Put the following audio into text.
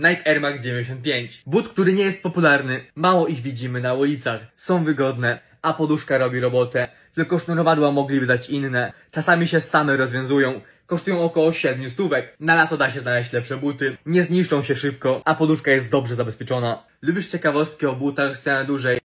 Nike Air Max 95. But, który nie jest popularny. Mało ich widzimy na ulicach. Są wygodne, a poduszka robi robotę. Tylko sznurowadła mogliby dać inne. Czasami się same rozwiązują. Kosztują około 7 stówek. Na lato da się znaleźć lepsze buty. Nie zniszczą się szybko, a poduszka jest dobrze zabezpieczona. Lubisz ciekawostki o butach z dłużej?